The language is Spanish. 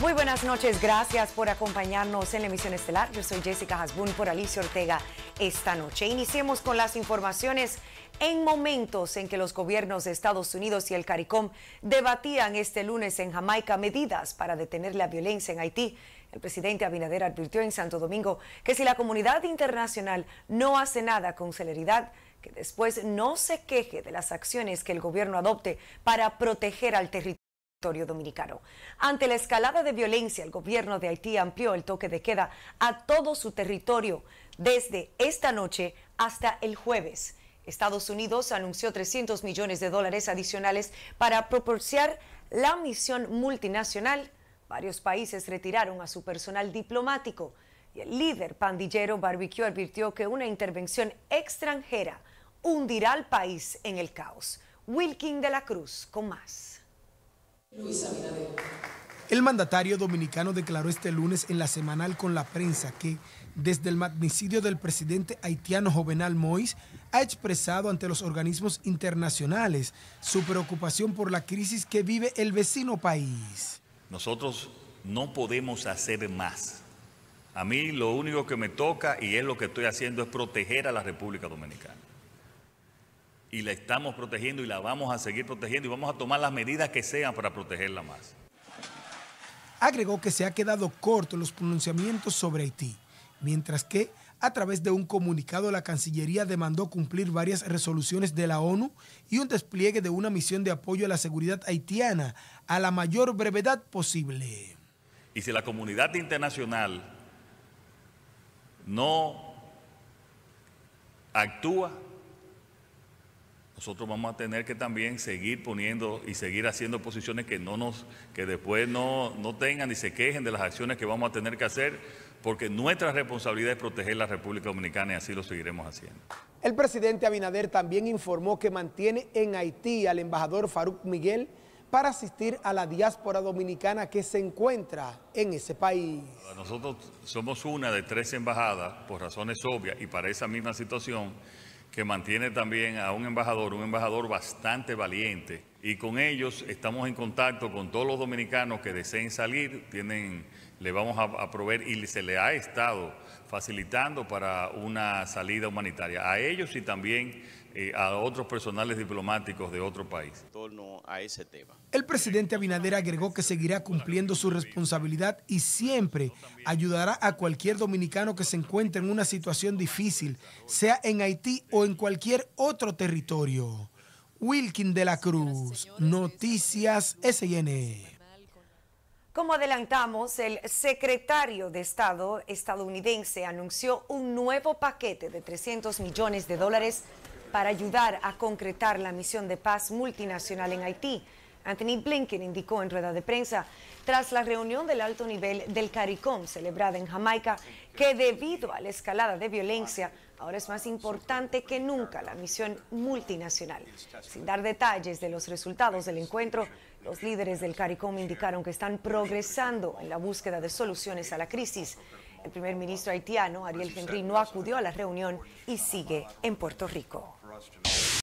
Muy buenas noches, gracias por acompañarnos en la emisión estelar. Yo soy Jessica Hasbun por Alicia Ortega esta noche. Iniciemos con las informaciones en momentos en que los gobiernos de Estados Unidos y el CARICOM debatían este lunes en Jamaica medidas para detener la violencia en Haití. El presidente Abinader advirtió en Santo Domingo que si la comunidad internacional no hace nada con celeridad, que después no se queje de las acciones que el gobierno adopte para proteger al territorio dominicano. Ante la escalada de violencia, el gobierno de Haití amplió el toque de queda a todo su territorio desde esta noche hasta el jueves. Estados Unidos anunció 300 millones de dólares adicionales para proporcionar la misión multinacional. Varios países retiraron a su personal diplomático y el líder pandillero Barbecue advirtió que una intervención extranjera hundirá al país en el caos. Wilkin de la Cruz con más. El mandatario dominicano declaró este lunes en la semanal con la prensa que, desde el magnicidio del presidente haitiano Jovenal Mois, ha expresado ante los organismos internacionales su preocupación por la crisis que vive el vecino país. Nosotros no podemos hacer más. A mí lo único que me toca y es lo que estoy haciendo es proteger a la República Dominicana y la estamos protegiendo y la vamos a seguir protegiendo y vamos a tomar las medidas que sean para protegerla más. Agregó que se ha quedado corto los pronunciamientos sobre Haití, mientras que a través de un comunicado la Cancillería demandó cumplir varias resoluciones de la ONU y un despliegue de una misión de apoyo a la seguridad haitiana a la mayor brevedad posible. Y si la comunidad internacional no actúa, nosotros vamos a tener que también seguir poniendo y seguir haciendo posiciones que no nos, que después no, no tengan ni se quejen de las acciones que vamos a tener que hacer, porque nuestra responsabilidad es proteger la República Dominicana y así lo seguiremos haciendo. El presidente Abinader también informó que mantiene en Haití al embajador Farouk Miguel para asistir a la diáspora dominicana que se encuentra en ese país. Nosotros somos una de tres embajadas, por razones obvias, y para esa misma situación que mantiene también a un embajador, un embajador bastante valiente, y con ellos estamos en contacto con todos los dominicanos que deseen salir, tienen, le vamos a, proveer y se le ha estado facilitando para una salida humanitaria a ellos y también eh, a otros personales diplomáticos de otro país. El presidente Abinader agregó que seguirá cumpliendo su responsabilidad y siempre ayudará a cualquier dominicano que se encuentre en una situación difícil, sea en Haití o en cualquier otro territorio. Wilkin de la Cruz, Noticias SN. E. Como adelantamos, el secretario de Estado estadounidense anunció un nuevo paquete de 300 millones de dólares para ayudar a concretar la misión de paz multinacional en Haití. Anthony Blinken indicó en rueda de prensa tras la reunión del alto nivel del CARICOM celebrada en Jamaica que debido a la escalada de violencia ahora es más importante que nunca la misión multinacional. Sin dar detalles de los resultados del encuentro, los líderes del CARICOM indicaron que están progresando en la búsqueda de soluciones a la crisis. El primer ministro haitiano, Ariel Henry, no acudió a la reunión y sigue en Puerto Rico.